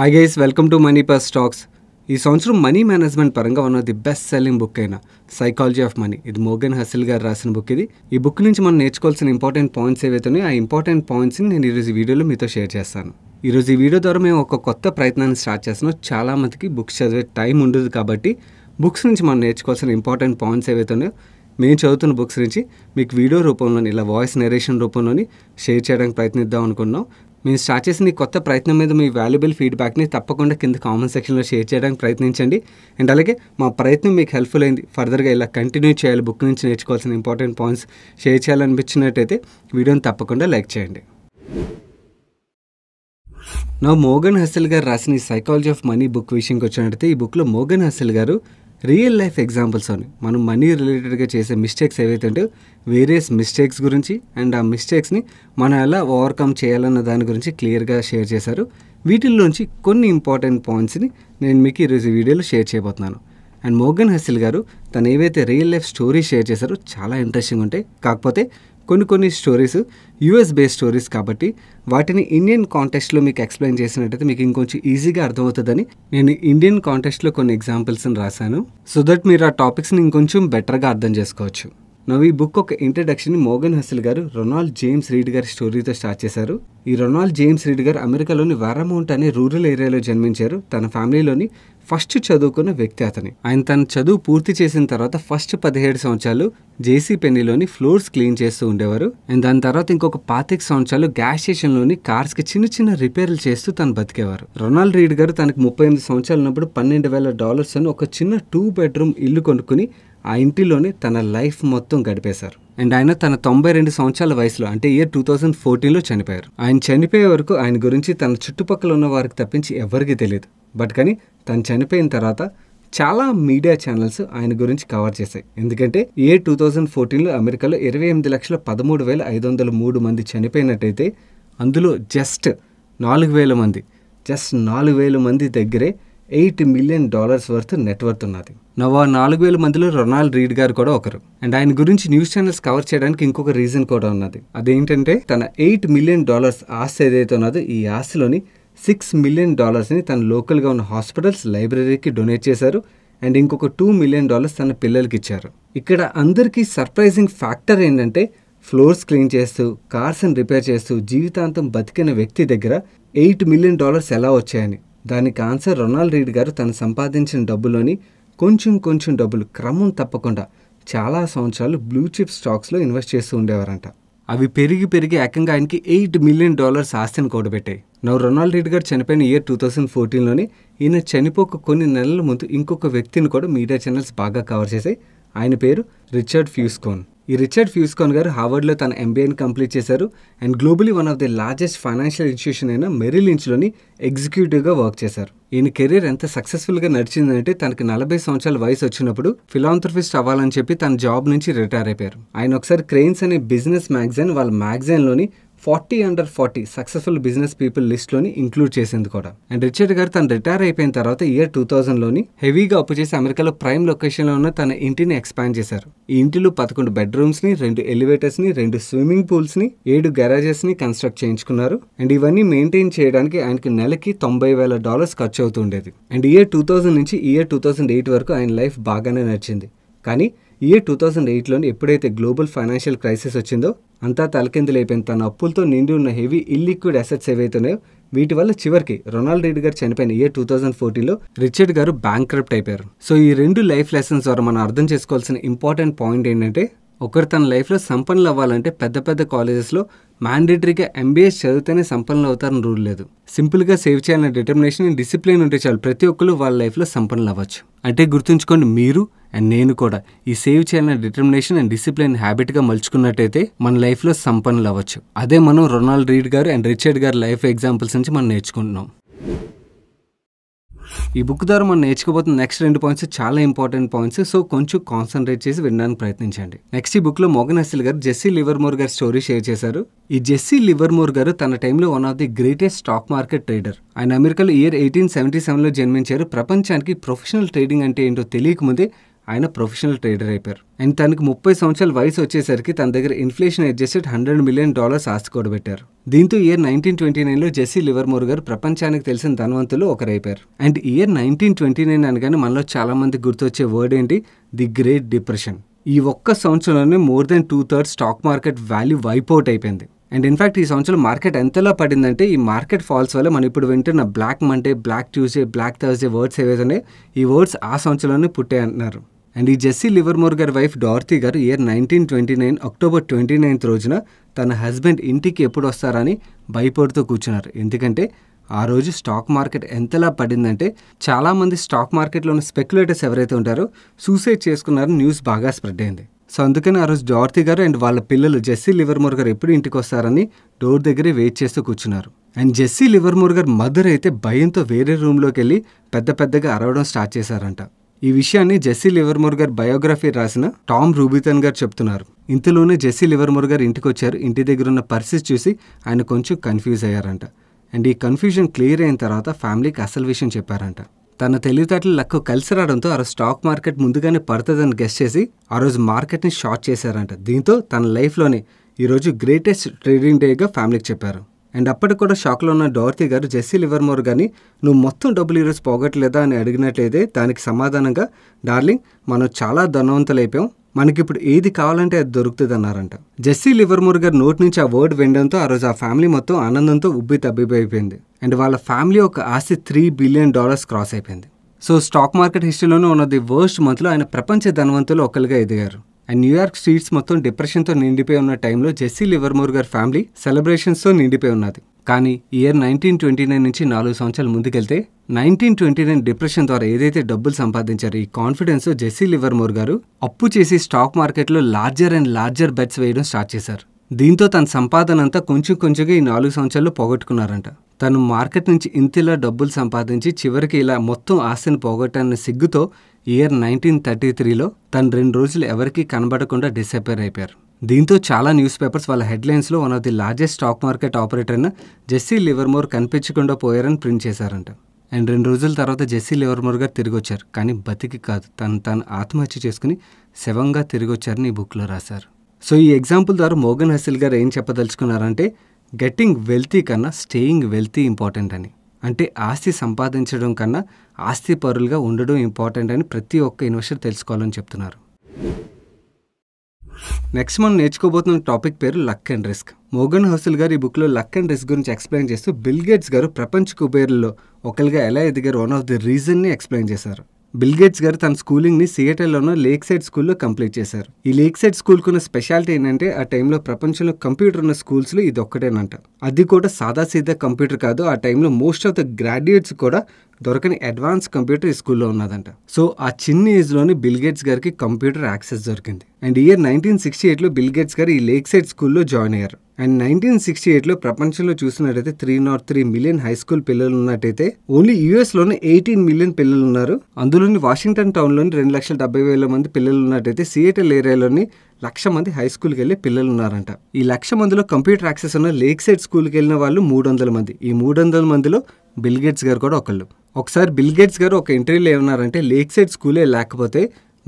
hi guys welcome to money per stocks ఈ సంవత్సరం money management పరంగా ఉన్న ది బెస్ట్ సెల్లింగ్ బుక్ అయిన సైకాలజీ ఆఫ్ మనీ ఇది మోగన్ హసిల్ గారు రాసిన బుక్ ఇది ఈ బుక్ నుంచి మనం నేర్చుకోవాల్సిన ఇంపార్టెంట్ పాయింట్స్ ఉన్నాయో ఆ ఇంపార్టెంట్ పాయింట్స్ని నేను ఈరోజు వీడియోలో మీతో షేర్ చేస్తాను ఈరోజు ఈ వీడియో ద్వారా మేము ఒక కొత్త ప్రయత్నాన్ని స్టార్ట్ చేస్తున్నాం చాలామందికి బుక్స్ చదివే టైం ఉండదు కాబట్టి బుక్స్ నుంచి మనం నేర్చుకోవాల్సిన ఇంపార్టెంట్ పాయింట్స్ ఉన్నాయో మేము చదువుతున్న బుక్స్ నుంచి మీకు వీడియో రూపంలోని ఇలా వాయిస్ నెరేషన్ రూపంలోని షేర్ చేయడానికి ప్రయత్నిద్దాం అనుకున్నాం మీరు స్టార్ట్ చేసిన ఈ కొత్త ప్రయత్నం మీద మీ వాల్యుబుల్ ఫీడ్బ్యాక్ని తప్పకుండా కింద కామెంట్ సెక్షన్లో షేర్ చేయడానికి ప్రయత్నించండి అండ్ అలాగే మా ప్రయత్నం మీకు హెల్ప్ఫుల్ అయింది ఫర్దర్గా ఇలా కంటిన్యూ చేయాలి బుక్ నుంచి నేర్చుకోవాల్సిన ఇంపార్టెంట్ పాయింట్స్ షేర్ చేయాలనిపించినట్టయితే వీడియోని తప్పకుండా లైక్ చేయండి నా మోగన్ హసల్ గారు రాసిన ఈ సైకాలజీ ఆఫ్ మనీ బుక్ విషయంకి వచ్చినట్టయితే ఈ బుక్లో మోగన్ హసల్ గారు రియల్ లైఫ్ ఎగ్జాంపుల్స్ అని మనం మనీ రిలేటెడ్గా చేసే మిస్టేక్స్ ఏవైతే ఉంటాయో వేరియస్ మిస్టేక్స్ గురించి అండ్ ఆ మిస్టేక్స్ని మనం ఎలా ఓవర్కమ్ చేయాలన్న దాని గురించి క్లియర్గా షేర్ చేశారు వీటిల్లోంచి కొన్ని ఇంపార్టెంట్ పాయింట్స్ని నేను మీకు ఈరోజు వీడియోలో షేర్ చేయబోతున్నాను అండ్ మోగన్ హసిల్ గారు తను ఏవైతే రియల్ లైఫ్ స్టోరీ షేర్ చేశారో చాలా ఇంట్రెస్టింగ్ ఉంటాయి కాకపోతే కొన్ని కొన్ని స్టోరీస్ యూఎస్ బేస్డ్ స్టోరీస్ కాబట్టి వాటిని ఇండియన్ కాంటెక్స్ట్లో మీకు ఎక్స్ప్లెయిన్ చేసినట్టయితే మీకు ఇంకొంచెం ఈజీగా అర్థమవుతుందని నేను ఇండియన్ కాంటెక్స్ట్లో కొన్ని ఎగ్జాంపుల్స్ని రాశాను సో దట్ మీరు ఆ టాపిక్స్ని ఇంకొంచెం బెటర్గా అర్థం చేసుకోవచ్చు నవ్వు ఈ బుక్ ఒక ఇంట్రడక్షన్ మోగన్ హసల్ గారు రొనాల్డ్ జేమ్స్ రీడ్ గారి స్టోరీతో స్టార్ట్ చేశారు ఈ రొనాల్డ్ జేమ్స్ రీడ్ గారు అమెరికాలోని వారమౌంట్ అనే రూరల్ ఏరియాలో జన్మించారు తన ఫ్యామిలీలోని ఫస్ట్ చదువుకున్న వ్యక్తి అతని ఆయన తన చదువు పూర్తి చేసిన తర్వాత ఫస్ట్ పదిహేడు సంవత్సరాలు జేసీ పెన్నీలోని ఫ్లోర్స్ క్లీన్ చేస్తూ ఉండేవారు అండ్ దాని తర్వాత ఇంకొక పాతిక సంవత్సరాలు గ్యాస్ స్టేషన్లోని కార్స్కి చిన్న చిన్న రిపేర్లు చేస్తూ తను బతికేవారు రొనాల్డ్ రీడ్ గారు తనకు ముప్పై ఎనిమిది సంవత్సరాలు ఉన్నప్పుడు పన్నెండు వేల డాలర్స్ అని ఒక చిన్న టూ బెడ్రూమ్ ఇల్లు కొనుక్కుని ఆ ఇంటిలోనే తన లైఫ్ మొత్తం గడిపేశారు అండ్ ఆయన తన తొంభై రెండు సంవత్సరాల వయసులో అంటే ఇయర్ టూ థౌజండ్ ఫోర్టీన్లో చనిపోయారు ఆయన చనిపోయే వరకు ఆయన గురించి తన చుట్టుపక్కల ఉన్న వారికి తప్పించి ఎవరికి తెలియదు బట్ కానీ తను చనిపోయిన తర్వాత చాలా మీడియా ఛానల్స్ ఆయన గురించి కవర్ చేశాయి ఎందుకంటే ఏ టూ థౌజండ్ ఫోర్టీన్లో అమెరికాలో ఇరవై ఎనిమిది లక్షల పదమూడు వేల ఐదు వందల మూడు మంది చనిపోయినట్టయితే అందులో జస్ట్ నాలుగు వేల మంది జస్ట్ నాలుగు వేల మంది దగ్గరే eight million dollars worth net worth ఉన్నది నవ నాలుగు వేల మందిలో రొనాల్డ్ రీడ్ గారు కూడా ఒకరు అండ్ ఆయన గురించి న్యూస్ ఛానల్స్ కవర్ చేయడానికి ఇంకొక రీజన్ కూడా ఉన్నది అదేంటంటే తన ఎయిట్ మిలియన్ డాలర్స్ ఆస్తి ఏదైతే ఉన్నదో ఈ ఆస్తిలోని సిక్స్ మిలియన్ డాలర్స్ని తన లోకల్గా ఉన్న హాస్పిటల్స్ లైబ్రరీకి డొనేట్ చేశారు అండ్ ఇంకొక టూ మిలియన్ డాలర్స్ తన పిల్లలకి ఇచ్చారు ఇక్కడ అందరికీ సర్ప్రైజింగ్ ఫ్యాక్టర్ ఏంటంటే ఫ్లోర్స్ క్లీన్ చేస్తూ కార్స్ని రిపేర్ చేస్తూ జీవితాంతం బతికిన వ్యక్తి దగ్గర ఎయిట్ మిలియన్ డాలర్స్ ఎలా వచ్చాయని దానికి ఆన్సర్ రొనాల్డ్ రీడ్ గారు తను సంపాదించిన డబ్బులోని కొంచెం కొంచెం డబ్బులు క్రమం తప్పకుండా చాలా సంవత్సరాలు బ్లూ చిప్ స్టాక్స్లో ఇన్వెస్ట్ చేస్తూ ఉండేవారంట అవి పెరిగి పెరిగి ఏకంగా ఆయనకి ఎయిట్ మిలియన్ డాలర్స్ ఆస్తిని కూడబెట్టాయి నవ్ రొనాల్డ్ రెడ్డి గారు చనిపోయిన ఇయర్ టూ థౌసండ్ ఫోర్టీన్లోనే ఈయన చనిపోక కొన్ని నెలల ముందు ఇంకొక వ్యక్తిని కూడా మీడియా ఛానల్స్ బాగా కవర్ చేశాయి ఆయన పేరు రిచర్డ్ ఫ్యూస్కోన్ ఈ రిచర్డ్ ఫ్యూస్కాన్ గారు హార్వర్డ్లో తన ఎంబీఏని కంప్లీట్ చేశారు and globally one of the largest financial institution అయిన మెరీ లించ్లోని ఎగ్జిక్యూటివ్గా వర్క్ చేశారు ఈయన కెరీర్ ఎంత సక్సెస్ఫుల్గా నడిచిందంటే తనకి నలభై సంవత్సరాల వయసు వచ్చినప్పుడు ఫిలాంథ్రఫిస్ట్ అవ్వాలని చెప్పి తన జాబ్ నుంచి రిటైర్ అయిపోయారు ఆయన ఒకసారి క్రెయిన్స్ అనే బిజినెస్ మ్యాగజైన్ వాళ్ళ మ్యాగజైన్లోని forty under forty successful business people లిస్ట్లోని ఇంక్లూడ్ చేసింది కూడా అండ్ రిచర్డ్ గారు తను రిటైర్ అయిపోయిన తర్వాత ఇయర్ టూ థౌజండ్లోని హెవీగా అప్పు చేసి అమెరికాలో ప్రైమ్ లొకేషన్లో ఉన్న తన ఇంటిని ఎక్స్పాండ్ చేశారు ఈ ఇంటిలో పదకొండు బెడ్రూమ్స్ని రెండు ఎలివేటర్స్ని రెండు స్విమ్మింగ్ పూల్స్ని ఏడు గ్యారేజెస్ని కన్స్ట్రక్ట్ చేయించుకున్నారు అండ్ ఇవన్నీ మెయింటైన్ చేయడానికి ఆయనకి నెలకి తొంభై వేల డాలర్స్ ఖర్చు అవుతుండేది అండ్ ఇయర్ టూ థౌజండ్ నుంచి ఇయర్ టూ థౌజండ్ ఎయిట్ వరకు ఆయన లైఫ్ బాగానే నచ్చింది కానీ ఇయర్ టూ థౌజండ్ ఎయిట్లోని ఎప్పుడైతే గ్లోబల్ ఫైనాన్షియల్ క్రైసిస్ వచ్చిందో అంతా తలకిందులైపోయిన తన అప్పులతో నిండి ఉన్న హెవీ ఇల్లిక్విడ్ అసెట్స్ ఏవైతున్నాయో వీటి వల్ల చివరికి రొనాల్డ్ రెడ్డి గారు చనిపోయిన ఇయర్ టూ థౌజండ్ ఫోర్టీన్లో రిచర్డ్ గారు బ్యాంక్ అయిపోయారు సో ఈ రెండు లైఫ్ లెసన్స్ ద్వారా మనం అర్థం చేసుకోవాల్సిన ఇంపార్టెంట్ పాయింట్ ఏంటంటే ఒకరు తన లైఫ్లో సంపన్నులు అవ్వాలంటే పెద్ద పెద్ద కాలేజెస్లో మ్యాండేటరీగా ఎంబీఎస్ చదివితేనే సంపన్నులు అవుతారని రూల్ లేదు సింపుల్గా సేవ్ చేయాలనే డిటర్మినేషన్ డిసిప్లిన్ ఉంటే చాలు ప్రతి ఒక్కరు వాళ్ళ లైఫ్లో సంపన్నులు అవ్వచ్చు అంటే గుర్తుంచుకోండి మీరు అండ్ నేను కూడా ఈ సేవ్ చేయాలని డిటర్మినేషన్ అండ్ డిసిప్లిన్ హ్యాబిట్గా మలుచుకున్నట్టయితే మన లైఫ్లో సంపన్నులు అవ్వచ్చు అదే మనం రొనాల్డ్ రీడ్ గారు అండ్ రిచర్డ్ గారు లైఫ్ ఎగ్జాంపుల్స్ నుంచి మనం నేర్చుకుంటున్నాం ఈ బుక్ ద్వారా మనం నేర్చుకోబోతున్న నెక్స్ట్ రెండు పాయింట్స్ చాలా ఇంపార్టెంట్ పాయింట్స్ సో కొంచెం కాన్సన్ట్రేట్ చేసి వినడానికి ప్రయత్నించండి నెక్స్ట్ ఈ బుక్లో మోగన్ హసిల్ గారు జెస్సీ లివర్మోర్ గారి స్టోరీ షేర్ చేశారు ఈ జెస్సీ లివర్మోర్ గారు తన టైంలో one of the greatest stock market trader ఆయన అమెరికాలో ఇయర్ ఎయిటీన్ సెవెంటీ సెవెన్లో జన్మించారు ప్రపంచానికి ప్రొఫెషనల్ ట్రేడింగ్ అంటే ఏంటో తెలియకముందే ఆయన ప్రొఫెషనల్ ట్రేడర్ అయిపోయారు అండ్ తనకు ముప్పై సంవత్సరాల వయసు వచ్చేసరికి తన దగ్గర inflation adjusted hundred million dollars ఆస్తి కూడబెట్టారు దీంతో ఇయర్ నైన్టీన్ ట్వంటీ నైన్లో జెస్సీ లివర్మోర్ గారు ప్రపంచానికి తెలిసిన ధనవంతులు ఒకరైపోయారు and year nineteen twenty nine అనగానే మనలో చాలామంది గుర్తొచ్చే వర్డ్ ఏంటి ది గ్రేట్ డిప్రెషన్ ఈ ఒక్క సంవత్సరంలోనే more than two third stock market value wipe out అయిపోయింది అండ్ ఇన్ఫాక్ట్ ఈ సంవత్సరం మార్కెట్ ఎంతలా పడిందంటే ఈ మార్కెట్ ఫాల్స్ వల్ల మనం ఇప్పుడు వింటున్న black Monday black Tuesday black Thursday words ఏవైతే ఈ వర్డ్స్ ఆ సంవత్సరంలోనే పుట్టే అంటున్నారు అండ్ ఈ జెస్సీ లివర్మోర్ గారి వైఫ్ డార్తి గారు year nineteen twenty nine October twenty ninth రోజున తన హస్బెండ్ ఇంటికి ఎప్పుడు వస్తారని భయపడుతూ కూర్చున్నారు ఎందుకంటే ఆ రోజు స్టాక్ మార్కెట్ ఎంతలా పడిందంటే చాలామంది స్టాక్ మార్కెట్లో ఉన్న స్పెక్యులేటర్స్ ఎవరైతే ఉంటారో సూసైడ్ చేసుకున్నారని న్యూస్ బాగా స్ప్రెడ్ అయింది సో అందుకని ఆ రోజు జార్తి గారు అండ్ వాళ్ళ పిల్లలు జెస్సీ లివర్మోర్ గారు ఎప్పుడు ఇంటికి వస్తారని డోర్ దగ్గరే వెయిట్ చేస్తూ కూర్చున్నారు అండ్ జెస్సీ లివర్మోర్ గారు మదర్ అయితే భయంతో వేరే రూమ్లోకి వెళ్ళి పెద్ద పెద్దగా అరవడం స్టార్ట్ చేశారంట ఈ విషయాన్ని జెస్సీ లివర్మోర్ గారి బయోగ్రఫీ రాసిన టామ్ రూబితన్ గారు చెప్తున్నారు ఇంతలోనే జెస్సీ లివర్మోర్ గారు ఇంటికి వచ్చారు ఇంటి దగ్గర ఉన్న పరిస్థితి చూసి ఆయన కొంచెం కన్ఫ్యూజ్ అయ్యారంట అండ్ ఈ కన్ఫ్యూజన్ క్లియర్ అయిన తర్వాత ఫ్యామిలీకి అసలు విషయం చెప్పారంట తన తెలివితేటలు లక్కు కలిసి రావడంతో ఆ రోజు స్టాక్ మార్కెట్ ముందుగానే పడుతుందని గెస్ట్ చేసి ఆ రోజు మార్కెట్ని షార్ట్ చేశారంట దీంతో తన లైఫ్లోనే ఈరోజు గ్రేటెస్ట్ ట్రేడింగ్ డేగా ఫ్యామిలీకి చెప్పారు అండ్ అప్పటికి కూడా షాక్లో ఉన్న డోర్తి గారు జెస్సీ లివర్మోర్ కానీ నువ్వు మొత్తం డబ్బులు ఈరోజు పోగొట్టలేదా అని అడిగినట్లయితే దానికి సమాధానంగా డార్లింగ్ మనం చాలా ధనవంతులైపోయాం మనకిప్పుడు ఏది కావాలంటే అది దొరుకుతుంది అన్నారంట జెస్సీ లివర్మోర్ గారు నోటి నుంచి ఆ వర్డ్ వినడంతో ఆ రోజు ఆ ఫ్యామిలీ మొత్తం ఆనందంతో ఉబ్బి తబ్బిబైపోయింది అండ్ వాళ్ళ ఫ్యామిలీ ఒక ఆస్తి త్రీ బిలియన్ డాలర్స్ క్రాస్ అయిపోయింది సో స్టాక్ మార్కెట్ హిస్టరీలోనే ఉన్న ది వర్స్ట్ మంత్లో ఆయన ప్రపంచ ధనవంతులు ఒకరిగా ఎదిగారు అండ్ న్యూయార్క్ స్ట్రీట్స్ మొత్తం డిప్రెషన్తో నిండిపోయి ఉన్న టైంలో జెస్సీ లివర్మోర్ గారి ఫ్యామిలీ సెలబ్రేషన్స్తో నిండిపోయి ఉన్నది కానీ ఇయర్ నైన్టీన్ ట్వంటీ నైన్ నుంచి నాలుగు సంవత్సరాలు ముందుకెళ్తే నైన్టీన్ ట్వంటీ నైన్ డిప్రెషన్ ద్వారా ఏదైతే డబ్బులు సంపాదించారో ఈ కాన్ఫిడెన్స్ జెస్సీ లివర్మోర్ గారు అప్పు చేసి స్టాక్ మార్కెట్లో లార్జర్ అండ్ లార్జర్ బెట్స్ వేయడం స్టార్ట్ చేశారు దీంతో తన సంపాదన అంతా కొంచెం కొంచెంగా ఈ నాలుగు సంవత్సరాలు పోగొట్టుకున్నారంట తను మార్కెట్ నుంచి ఇంతలా డబ్బులు సంపాదించి చివరికి ఇలా మొత్తం ఆస్తిని పోగొట్టాలన్న సిగ్గుతో ఇయర్ నైన్టీన్ థర్టీ త్రీలో తను రెండు రోజులు ఎవరికీ కనబడకుండా డిసపేర్ అయిపోయారు దీంతో చాలా న్యూస్ పేపర్స్ వాళ్ళ హెడ్లైన్స్లో one of the largest stock market అయిన జెస్సీ లివర్మోర్ కనిపించకుండా పోయారని ప్రింట్ చేశారంట అండ్ రెండు రోజుల తర్వాత జెస్సీ లివర్మోర్ గారు తిరిగి వచ్చారు కానీ బతికి కాదు తను తను ఆత్మహత్య చేసుకుని శవంగా తిరిగి వచ్చారని ఈ బుక్లో రాశారు సో ఈ ఎగ్జాంపుల్ ద్వారా మోగన్ హసిల్ గారు ఏం చెప్పదలుచుకున్నారంటే గెట్టింగ్ వెల్తీ కన్నా స్టేయింగ్ వెల్తీ ఇంపార్టెంట్ అని అంటే ఆస్తి సంపాదించడం కన్నా ఆస్తి పరులుగా ఉండడం ఇంపార్టెంట్ అని ప్రతి ఒక్క ఇన్వెస్టర్ తెలుసుకోవాలని చెప్తున్నారు నెక్స్ట్ మనం నేర్చుకోబోతున్న టాపిక్ పేరు luck and risk Morgan Housel గారు ఈ బుక్లో లక్ అండ్ రిస్క్ గురించి ఎక్స్ప్లెయిన్ చేస్తూ బిల్గేట్స్ గారు ప్రపంచ కుబేర్లలో ఒకరిగా ఎలా ఎదిగారు వన్ ఆఫ్ ది రీజన్ని ఎక్స్ప్లెయిన్ చేశారు బిల్గేట్స్ గారు తన స్కూలింగ్ని సియేటర్లోనో లేక్ సైడ్ స్కూల్లో కంప్లీట్ చేశారు ఈ లేక్ సైడ్ స్కూల్కున్న స్పెషాలిటీ ఏంటంటే ఆ టైంలో ప్రపంచంలో కంప్యూటర్ ఉన్న స్కూల్స్లో ఇది ఒక్కటేనంట అది కూడా సాదాసీదా కంప్యూటర్ కాదు ఆ టైంలో మోస్ట్ ఆఫ్ ద గ్రాడ్యుయేట్స్ కూడా దొరకని అడ్వాన్స్ కంప్యూటర్ ఈ స్కూల్లో ఉన్నదంట సో ఆ చిన్న ఏజ్లోనే బిల్ గేట్స్ గారికి కంప్యూటర్ యాక్సెస్ దొరికింది అండ్ ఇయర్ నైన్టీన్ సిక్స్టీ ఎయిట్లో బిల్ గేట్స్ గారు ఈ లేక్ సైడ్ స్కూల్లో జాయిన్ అయ్యారు అండ్ నైన్టీన్ సిక్స్టీ ఎయిట్లో ప్రపంచంలో చూసినట్టయితే three naught three million high school పిల్లలు ఉన్నట్టయితే ఓన్లీ యూఎస్లోనే ఎయిటీన్ మిలియన్ పిల్లలు ఉన్నారు అందులోని వాషింగ్టన్ టౌన్లోని రెండు లక్షల డెబ్బై వేల మంది పిల్లలు ఉన్నట్టయితే సిఏటల్ ఏరియాలోని లక్ష మంది హై స్కూల్కి వెళ్ళే పిల్లలు ఉన్నారంట ఈ లక్ష మందిలో కంప్యూటర్ యాక్సెస్ ఉన్న లేక్ సైడ్ స్కూల్కి వెళ్ళిన వాళ్ళు మూడు వందల మంది ఈ మూడు వందల మందిలో బిల్గేట్స్ గారు కూడా ఒకళ్ళు ఒకసారి బిల్ గేట్స్ గారు ఒక ఇంటర్వ్యూలో ఏమన్నారంటే లేక్ సైడ్ స్కూలే లేకపోతే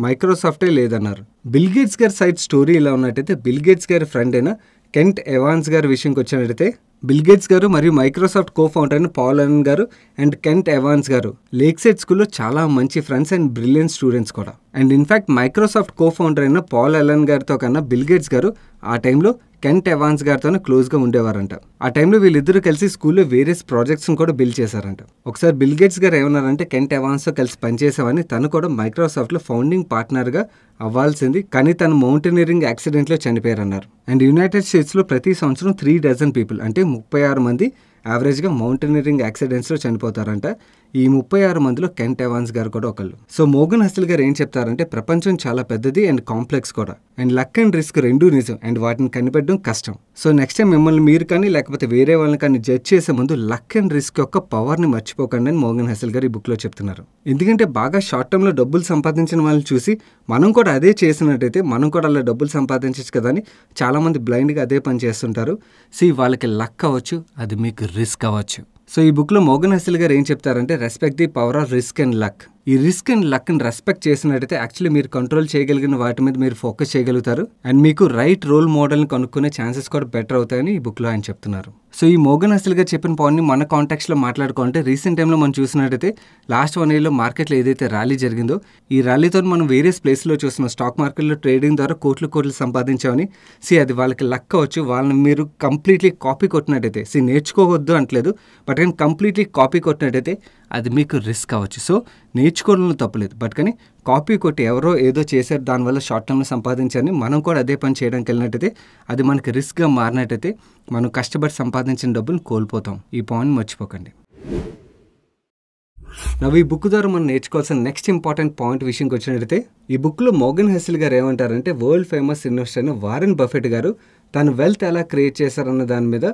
మైక్రోసాఫ్టే లేదన్నారు బిల్ గేట్స్ గారి సైడ్ స్టోరీ ఇలా ఉన్నట్టయితే బిల్ గేట్స్ గారి ఫ్రెండ్ అయిన కెంట్ ఎవాన్స్ గారి విషయంకి వచ్చినట్టయితే బిల్గేట్స్ గారు మరియు మైక్రోసాఫ్ట్ కో ఫౌండర్ అయిన పాల్ గారు అండ్ కెంట్ ఎవాన్స్ గారు లేక్ సైడ్ స్కూల్లో చాలా మంచి ఫ్రెండ్స్ అండ్ బ్రిలియంట్ స్టూడెంట్స్ కూడా and in fact Microsoft co founder అయిన పాల్ అలన్ గారితో కన్నా బిల్గేట్స్ గారు ఆ టైంలో కెంట్ ఎవాన్స్ గారితో క్లోజ్గా ఉండేవారంట ఆ టైంలో వీళ్ళిద్దరూ కలిసి స్కూల్లో వేరియస్ ప్రాజెక్ట్స్ని కూడా బిల్డ్ చేశారంట ఒకసారి బిల్గేట్స్ గారు ఏమన్నారంటే కెంట్ ఎవాన్స్తో కలిసి పనిచేసామని తను కూడా మైక్రోసాఫ్ట్లో ఫౌండింగ్ పార్ట్నర్గా అవ్వాల్సింది కానీ తను మౌంటైనరింగ్ యాక్సిడెంట్లో చనిపోయారన్నారు అండ్ యునైటెడ్ స్టేట్స్లో ప్రతి సంవత్సరం త్రీ డజన్ పీపుల్ అంటే ముప్పై ఆరు మంది యావరేజ్గా మౌంటైనరింగ్ యాక్సిడెంట్స్లో చనిపోతారంట ఈ ముప్పై ఆరు మందిలో కెంట్ ఎవాన్స్ గారు కూడా ఒకళ్ళు సో మోగన్ హస్తల్ గారు ఏం చెప్తారంటే ప్రపంచం చాలా పెద్దది అండ్ కాంప్లెక్స్ కూడా అండ్ లక్ అండ్ రిస్క్ రెండూ నిజం అండ్ వాటిని కనిపెట్టడం కష్టం సో నెక్స్ట్ టైం మిమ్మల్ని మీరు కానీ లేకపోతే వేరే వాళ్ళని కానీ జడ్జ్ చేసే ముందు లక్ అండ్ రిస్క్ యొక్క పవర్ని మర్చిపోకండి అని మోగన్ హెసల్ గారు ఈ బుక్లో చెప్తున్నారు ఎందుకంటే బాగా షార్ట్ టర్మ్లో డబ్బులు సంపాదించిన వాళ్ళని చూసి మనం కూడా అదే చేసినట్టయితే మనం కూడా అలా డబ్బులు సంపాదించచ్చు కదా అని చాలామంది బ్లైండ్గా అదే పని చేస్తుంటారు సి వాళ్ళకి లక్ అవ్వచ్చు అది మీకు రిస్క్ అవ్వచ్చు సో ఈ బుక్లో మోగన్ హెసిల్ గారు ఏం చెప్తారంటే respect the power of risk and luck ఈ రిస్క్ అండ్ లక్ని రెస్పెక్ట్ చేసినట్టయితే యాక్చువల్లీ మీరు కంట్రోల్ చేయగలిగిన వాటి మీద మీరు ఫోకస్ చేయగలుగుతారు అండ్ మీకు రైట్ రోల్ మోడల్ని కనుక్కునే ఛాన్సెస్ కూడా బెటర్ అవుతాయని ఈ బుక్లో ఆయన చెప్తున్నారు సో ఈ మోగన్ అసలు గారు చెప్పిన పాయింట్ని మన కాంటాక్ట్స్లో మాట్లాడుకుంటే రీసెంట్ టైంలో మనం చూసినట్టయితే లాస్ట్ వన్ ఇయర్లో మార్కెట్లో ఏదైతే ర్యాలీ జరిగిందో ఈ ర్యాలీతో మనం వేరియస్ ప్లేస్లో చూసిన స్టాక్ మార్కెట్లో ట్రేడింగ్ ద్వారా కోట్లు కోట్లు సంపాదించామని సి అది వాళ్ళకి లక్క వచ్చు వాళ్ళని మీరు కంప్లీట్లీ కాపీ కొట్టినట్టయితే సి నేర్చుకోవద్దు అంటలేదు బట్ కానీ కంప్లీట్లీ కాపీ కొట్టినట్టయితే అది మీకు రిస్క్ అవ్వచ్చు సో నేర్చు నేర్చుకోవడంలో తప్పలేదు బట్ కానీ కాపీ కొట్టి ఎవరో ఏదో చేశారు దానివల్ల షార్ట్ టర్మ్లో సంపాదించారని మనం కూడా అదే పని చేయడానికి వెళ్ళినట్టయితే అది మనకి రిస్క్గా మారినట్టయితే మనం కష్టపడి సంపాదించిన డబ్బులు కోల్పోతాం ఈ పాయింట్ మర్చిపోకండి నవ్వు ఈ బుక్ ద్వారా మనం నేర్చుకోవాల్సిన నెక్స్ట్ ఇంపార్టెంట్ పాయింట్ విషయంకి వచ్చినట్టయితే ఈ బుక్లో మోగన్ హెసిల్ గారు ఏమంటారంటే వరల్డ్ ఫేమస్ ఇన్వెస్టర్ అయిన వారెన్ బఫెట్ గారు తను వెల్త్ ఎలా క్రియేట్ చేశారన్న దాని మీద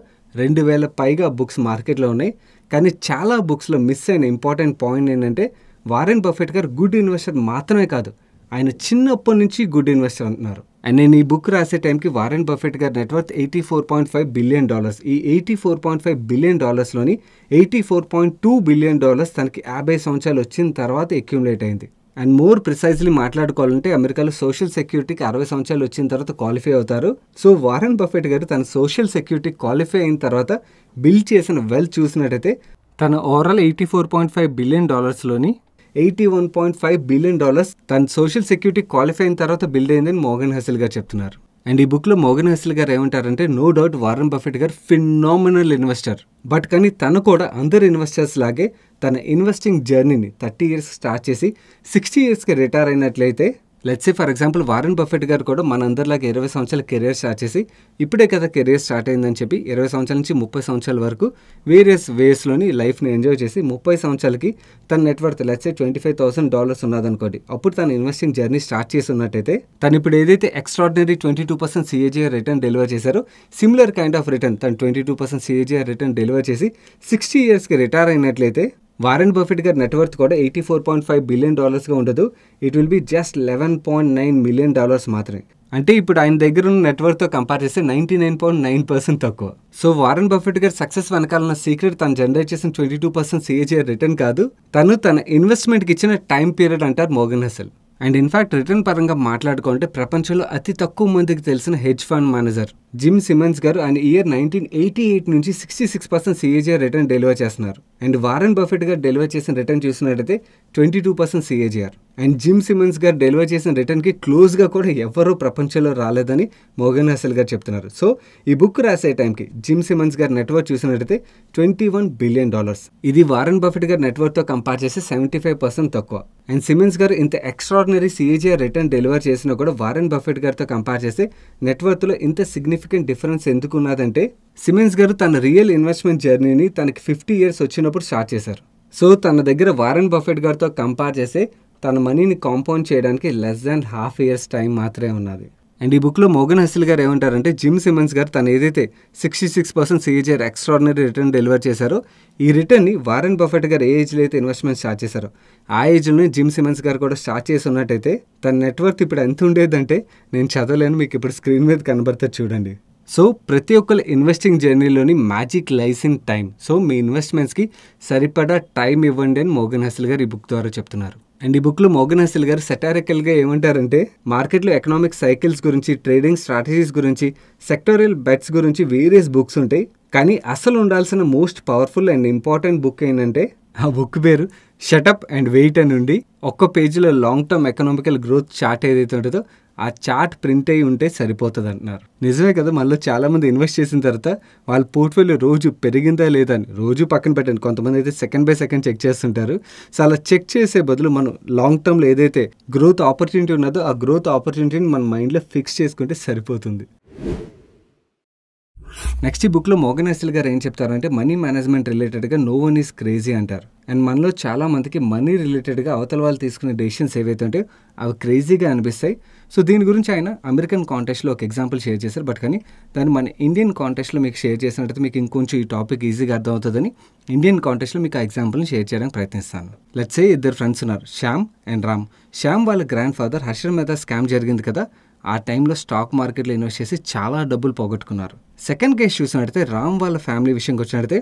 రెండు వేల పైగా బుక్స్ మార్కెట్లో ఉన్నాయి కానీ చాలా బుక్స్లో మిస్ అయిన ఇంపార్టెంట్ పాయింట్ ఏంటంటే వారెన్ బఫెట్ గారు గుడ్ ఇన్వెస్టర్ మాత్రమే కాదు ఆయన చిన్నప్పటి నుంచి గుడ్ ఇన్వెస్టర్ అంటున్నారు అండ్ నేను ఈ బుక్ రాసే టైంకి వారెన్ బఫెట్ గారి net worth eighty four point five billion dollars ఈ eighty four point five billion డాలర్స్లోని eighty four point two billion dollars తనకి యాభై సంవత్సరాలు వచ్చిన తర్వాత అక్యుములేట్ అయింది అండ్ మోర్ ప్రిసైజ్లీ మాట్లాడుకోవాలంటే అమెరికాలో సోషల్ సెక్యూరిటీకి అరవై సంవత్సరాలు వచ్చిన తర్వాత క్వాలిఫై అవుతారు సో వారెన్ బఫెట్ గారు తన సోషల్ సెక్యూరిటీ క్వాలిఫై అయిన తర్వాత బిల్ చేసిన వెల్త్ చూసినట్టయితే తన overall eighty four point five billion డాలర్స్లోని eighty one point five billion dollars తన సోషల్ సెక్యూరిటీ క్వాలిఫై అయిన తర్వాత బిల్డ్ అయిందని మోగన్ హసిల్ గారు చెప్తున్నారు అండ్ ఈ బుక్లో మోగన్ హసల్ గారు ఏమంటారంటే నో డౌట్ వారన్ బఫెట్ గారు ఫినామినల్ ఇన్వెస్టర్ బట్ కానీ తను కూడా అందరు ఇన్వెస్టర్స్ లాగే తన ఇన్వెస్టింగ్ జర్నీని థర్టీ ఇయర్స్ స్టార్ట్ చేసి సిక్స్టీ ఇయర్స్కి రిటైర్ అయినట్లయితే let's say for example Warren Buffett గారు కూడా మనందరిలాగా ఇరవై సంవత్సరాల కెరియర్ స్టార్ట్ చేసి ఇప్పుడే కదా కెరియర్ స్టార్ట్ అయిందని చెప్పి ఇరవై సంవత్సరాల నుంచి ముప్పై సంవత్సరాల వరకు వేరియస్ వేస్లోని లైఫ్ని ఎంజాయ్ చేసి ముప్పై సంవత్సరాలకి తన net worth let's say twenty five thousand dollars ఉన్నదనుకోండి అప్పుడు తన ఇన్వెస్టింగ్ జర్నీ స్టార్ట్ చేసి ఉన్నట్టయితే తను ఇప్పుడు ఏదైతే extraordinary twenty two percent CAGR return deliver చేశారో సిమిలర్ కైండ్ ఆఫ్ రిటర్న్ తను twenty two percent CAGR return deliver చేసి సిక్స్టీ ఇయర్స్కి రిటైర్ అయినట్లయితే వారెన్ బఫెట్ గారి నెట్వర్త్ కూడా eighty four point five billion డాలర్స్గా ఉండదు it will be just eleven point nine million dollars మాత్రమే అంటే ఇప్పుడు ఆయన దగ్గర ఉన్న నెట్వర్క్తో కంపేర్ చేస్తే ninety nine point nine percent తక్కువ సో వారన్ బఫెట్ గారి సక్సెస్ వెనకాలన్న సీక్రెట్ తను జనరేట్ చేసిన twenty two percent CAGR return కాదు తను తన ఇన్వెస్ట్మెంట్కి ఇచ్చిన టైం పీరియడ్ అంటారు Morgan Housel and in fact return పరంగా మాట్లాడుకుంటే ప్రపంచంలో అతి తక్కువ మందికి తెలిసిన hedge fund manager Jim Simons గారు ఆయన ఇయర్ నైన్టీన్ ఎయిటీ ఎయిట్ నుంచి sixty six percent CAGR return deliver చేస్తున్నారు అండ్ వారన్ బఫెట్ గారు డెలివర్ చేసిన రిటర్న్ చూసినట్టయితే twenty two percent CAGR and Jim Simons గారు డెలివర్ చేసిన రిటర్న్కి క్లోజ్గా కూడా ఎవరూ ప్రపంచంలో రాలేదని మోగన్ హసల్ గారు చెప్తున్నారు సో ఈ బుక్ రాసే టైంకి జిమ్ సిమన్స్ గారు నెట్వర్క్ చూసినట్టయితే ట్వంటీ వన్ బిలియన్ డాలర్స్ ఇది వారెన్ బఫెట్ గారి నెట్వర్క్తో కంపేర్ చేస్తే సెవెంటీ ఫైవ్ పర్సెంట్ తక్కువ అండ్ సిమెన్స్ గారు ఇంత ఎక్స్ట్రాడినరీ సిఏజీఆర్ రిటర్న్ డెలివర్ చేసినా కూడా వారెన్ బఫెట్ గారితో కంపేర్ చేస్తే నెట్వర్క్లో ఇంత సిగ్నిఫికెంట్ సిగ్నిఫికెంట్ డిఫరెన్స్ ఎందుకు ఉన్నదంటే సిమెన్స్ గారు తన రియల్ ఇన్వెస్ట్మెంట్ జర్నీని తనకి ఫిఫ్టీ ఇయర్స్ వచ్చినప్పుడు స్టార్ట్ చేశారు సో తన దగ్గర వారెన్ బఫెట్ గారితో కంపేర్ చేస్తే తన మనీని కాంపౌండ్ చేయడానికి less than half years time మాత్రమే ఉన్నది అండ్ ఈ బుక్లో మోగన్ హసిల్ గారు ఏమంటారంటే జిమ్ సిమన్స్ గారు తను ఏదైతే sixty six percent CAGR extraordinary return deliver చేశారో ఈ రిటర్న్ని వారెన్ బఫెట్ గారు ఏ ఏజ్లో అయితే ఇన్వెస్ట్మెంట్ స్టార్ట్ చేశారో ఆ ఏజ్లోనే జిమ్ సిమన్స్ గారు కూడా స్టార్ట్ చేసి ఉన్నట్టయితే తన నెట్వర్క్ ఇప్పుడు ఎంత ఉండేదంటే నేను చదవలేను మీకు ఇప్పుడు స్క్రీన్ మీద కనబడుతుంది చూడండి సో ప్రతి ఒక్కరు ఇన్వెస్టింగ్ జర్నీలోని magic lies in time so మీ ఇన్వెస్ట్మెంట్స్కి సరిపడా టైం ఇవ్వండి అని మోగన్ హసిల్ గారు ఈ బుక్ ద్వారా చెప్తున్నారు అండ్ ఈ బుక్లో మోగనసల్ గారు సెటారికల్గా ఏమంటారంటే మార్కెట్లో ఎకనామిక్ సైకిల్స్ గురించి ట్రేడింగ్ స్ట్రాటజీస్ గురించి సెక్టోరియల్ బెట్స్ గురించి వేరియస్ బుక్స్ ఉంటాయి కానీ అసలు ఉండాల్సిన most powerful and important book ఏంటంటే ఆ బుక్ పేరు షటప్ అండ్ వెయిట్ అని ఉండి ఒక్క పేజీలో long term economical growth chart ఏదైతే ఉంటుందో ఆ చార్ట్ ప్రింట్ అయి ఉంటే సరిపోతుంది అంటున్నారు నిజమే కదా మనలో చాలామంది ఇన్వెస్ట్ చేసిన తర్వాత వాళ్ళ పోర్ట్ఫోలియో రోజు పెరిగిందా లేదా అని రోజు పక్కన పెట్టండి కొంతమంది అయితే సెకండ్ బై సెకండ్ చెక్ చేస్తుంటారు సో అలా చెక్ చేసే బదులు మనం లాంగ్ టర్మ్లో ఏదైతే గ్రోత్ ఆపర్చునిటీ ఉన్నదో ఆ గ్రోత్ ఆపర్చునిటీని మన మైండ్లో ఫిక్స్ చేసుకుంటే సరిపోతుంది నెక్స్ట్ ఈ బుక్లో మోగన్ గారు ఏం చెప్తారంటే మనీ మేనేజ్మెంట్ రిలేటెడ్గా నో వన్ ఈస్ క్రేజీ అంటారు అండ్ మనలో చాలామందికి మనీ రిలేటెడ్గా అవతల వాళ్ళు తీసుకునే డెసిషన్స్ ఏవైతే ఉంటాయో అవి క్రేజీగా అనిపిస్తాయి సో దీని గురించి ఆయన అమెరికన్ కాంటెస్ట్లో ఒక ఎగ్జాంపుల్ షేర్ చేశారు బట్ కానీ దాన్ని మన ఇండియన్ కాంటెస్ట్లో మీకు షేర్ చేసినట్టు మీకు ఇంకొంచెం ఈ టాపిక్ ఈజీగా అర్థమవుతుందని ఇండియన్ కాంటెస్ట్లో మీకు ఆ ఎగ్జాంపుల్ని షేర్ చేయడానికి ప్రయత్నిస్తాను లెట్సే ఇద్దరు ఫ్రెండ్స్ ఉన్నారు శ్యామ్ అండ్ రామ్ శ్యామ్ వాళ్ళ గ్రాండ్ ఫాదర్ హర్షన్ మీద స్కామ్ జరిగింది కదా ఆ టైంలో స్టాక్ మార్కెట్లో ఇన్వెస్ట్ చేసి చాలా డబ్బులు పోగొట్టుకున్నారు సెకండ్ కేసు చూసినట్టయితే రామ్ వాళ్ళ ఫ్యామిలీ విషయంకి వచ్చినట్టయితే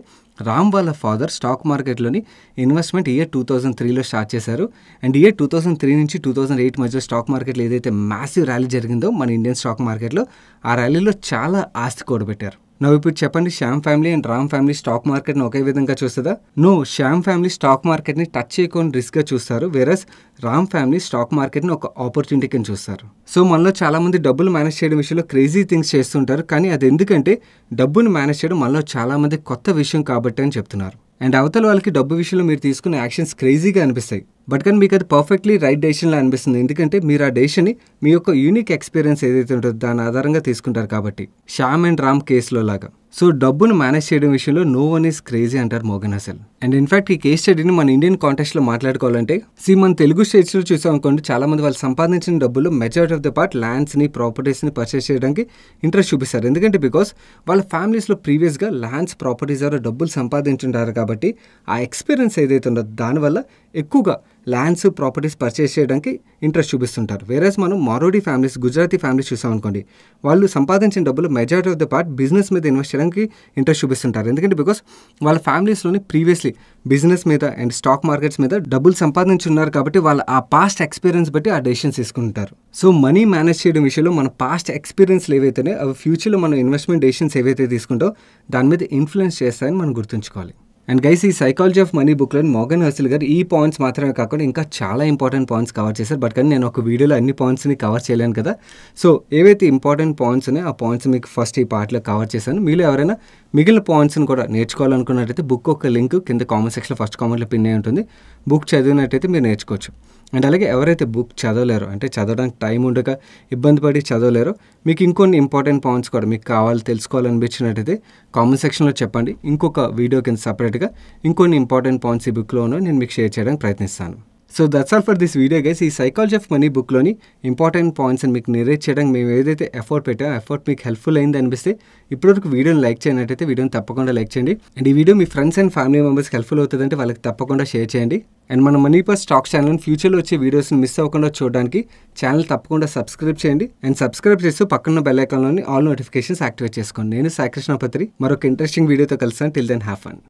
రామ్ వాళ్ళ ఫాదర్ స్టాక్ మార్కెట్లోని ఇన్వెస్ట్మెంట్ ఇయర్ టూ థౌజండ్ త్రీలో స్టార్ట్ చేశారు and year two thousand three నుంచి టూ థౌజండ్ ఎయిట్ మధ్యలో స్టాక్ మార్కెట్లో ఏదైతే మ్యాసివ్ ర్యాలీ జరిగిందో మన ఇండియన్ స్టాక్ మార్కెట్లో ఆ ర్యాలీలో చాలా ఆస్తి కూడబెట్టారు నువ్వు ఇప్పుడు చెప్పండి Shyam family and Ram family stock మార్కెట్ని ఒకే విధంగా చూస్తుందా నో శ్యామ్ ఫ్యామిలీ స్టాక్ మార్కెట్ని టచ్ చేయకుండా రిస్క్గా చూస్తారు వేరస్ రామ్ ఫ్యామిలీ స్టాక్ మార్కెట్ని ఒక ఆపర్చునిటీ కింద చూస్తారు సో మనలో చాలామంది డబ్బులు మేనేజ్ చేయడం విషయంలో క్రేజీ థింగ్స్ చేస్తుంటారు కానీ అది ఎందుకంటే డబ్బును మేనేజ్ చేయడం మనలో చాలామంది కొత్త విషయం కాబట్టి అని చెప్తున్నారు అండ్ అవతల వాళ్ళకి డబ్బు విషయంలో మీరు తీసుకునే యాక్షన్స్ క్రేజీగా అనిపిస్తాయి బట్ కానీ మీకు అది పర్ఫెక్ట్లీ రైట్ డెసిషన్లా అనిపిస్తుంది ఎందుకంటే మీరు ఆ డెసిషన్ని మీ యొక్క యూనిక్ ఎక్స్పీరియన్స్ ఏదైతే ఉంటుందో దాని ఆధారంగా తీసుకుంటారు కాబట్టి శ్యామ్ అండ్ రామ్ కేసులో లాగా సో డబ్బును మేనేజ్ చేయడం విషయంలో నో వన్ ఈస్ క్రేజీ అంటారు మోగన్ హసల్ అండ్ ఇన్ఫాక్ట్ ఈ కేస్ స్టడీని మన ఇండియన్ లో మాట్లాడుకోవాలంటే సీ మన తెలుగు లో చూసాం అనుకోండి చాలామంది వాళ్ళు సంపాదించిన డబ్బులు majority of the part properties ప్రాపర్టీస్ని పర్చేస్ చేయడానికి ఇంట్రెస్ట్ చూపిస్తారు ఎందుకంటే బికాస్ వాళ్ళ ఫ్యామిలీస్లో ప్రీవియస్గా ల్యాండ్స్ ప్రాపర్టీస్ ద్వారా డబ్బులు సంపాదించుంటారు కాబట్టి ఆ ఎక్స్పీరియన్స్ ఏదైతే ఉందో దానివల్ల ఎక్కువగా ల్యాండ్స్ ప్రాపర్టీస్ పర్చేస్ చేయడానికి ఇంట్రెస్ట్ చూపిస్తుంటారు వేరేస్ మనం మారోడీ ఫ్యామిలీస్ గుజరాతీ ఫ్యామిలీస్ చూసామనుకోండి వాళ్ళు సంపాదించిన డబ్బులు majority of the part business మీద ఇన్వెస్ట్ చేయడానికి ఇంట్రెస్ట్ చూపిస్తుంటారు ఎందుకంటే బికాస్ వాళ్ళ ఫ్యామిలీస్లోని ప్రీవియస్లీ బిజినెస్ మీద అండ్ స్టాక్ మార్కెట్స్ మీద డబ్బులు సంపాదించున్నారు కాబట్టి వాళ్ళ ఆ పాస్ట్ ఎక్స్పీరియన్స్ బట్టి ఆ డెసిషన్స్ తీసుకుంటారు సో మనీ మేనేజ్ చేయడం విషయంలో మన పాస్ట్ ఎక్స్పీరియన్స్లు ఏవైతేనే అవి ఫ్యూచర్లో మనం ఇన్వెస్ట్మెంట్ డెసిషన్స్ ఏవైతే తీసుకుంటో దాని మీద ఇన్ఫ్లుయెన్స్ చేస్తాయని మనం గుర్తుంచుకోవాలి అండ్ గైస్ ఈ సైకాలజీ ఆఫ్ మనీ బుక్లో మోగన్ హర్సిల్ గారు ఈ పాయింట్స్ మాత్రమే కాకుండా ఇంకా చాలా ఇంపార్టెంట్ పాయింట్స్ కవర్ చేశారు బట్ కానీ నేను ఒక వీడియోలో అన్ని పాయింట్స్ని కవర్ చేయలేను కదా సో ఏవైతే ఇంపార్టెంట్ పాయింట్స్ ఉన్నాయో ఆ పాయింట్స్ మీకు ఫస్ట్ ఈ పార్ట్లో కవర్ చేశాను మీరు ఎవరైనా మిగిలిన పాయింట్స్ని కూడా నేర్చుకోవాలనుకున్నట్టయితే బుక్ ఒక లింక్ కింద కామెంట్ సెక్షన్లో ఫస్ట్ కామెంట్లో పిన్ అయి ఉంటుంది బుక్ చదివినట్టయితే మీరు నేర్చుకోవచ్చు అండ్ అలాగే ఎవరైతే బుక్ చదవలేరో అంటే చదవడానికి టైం ఉండక ఇబ్బంది పడి చదవలేరో మీకు ఇంకొన్ని ఇంపార్టెంట్ పాయింట్స్ కూడా మీకు కావాలి తెలుసుకోవాలనిపించినట్టయితే కామెంట్ సెక్షన్లో చెప్పండి ఇంకొక వీడియో కింద సపరేట్గా ఇంకొన్ని ఇంపార్టెంట్ పాయింట్స్ ఈ బుక్లో నేను మీకు షేర్ చేయడానికి ప్రయత్నిస్తాను so that's all for this video guys ఈ సైకాలజీ ఆఫ్ మనీ బుక్లోని ఇంపార్టెంట్ పాయింట్స్ అని మీకు నెరేట్ చేయడానికి మేము ఏదైతే ఎఫర్ట్ పెట్టామో ఎఫర్ట్ మీకు హెల్ప్ఫుల్ అయింది అనిపిస్తే ఇప్పటివరకు వీడియోని లైక్ చేయనట్టయితే వీడియోని తప్పకుండా లైక్ చేయండి అండ్ ఈ వీడియో మీ ఫ్రెండ్స్ అండ్ ఫ్యామిలీ మెంబర్స్కి హెల్ప్ఫుల్ అవుతుందంటే వాళ్ళకి తప్పకుండా షేర్ చేయండి అండ్ మన మనీ పర్ స్టాక్ ఛానల్ ఫ్యూచర్లో వచ్చే వీడియోస్ని మిస్ అవ్వకుండా చూడడానికి ఛానల్ తప్పకుండా సబ్స్క్రైబ్ చేయండి అండ్ సబ్స్క్రైబ్ చేస్తూ పక్కన బెల్ ఐకాన్లోని ఆల్ నోటిఫికేషన్స్ యాక్టివేట్ చేసుకోండి నేను సాయి కృష్ణపత్రి మరొక ఇంట్రెస్టింగ్ వీడియోతో కలిసాను టిల్ దెన్ హ్యాఫ్ అండ్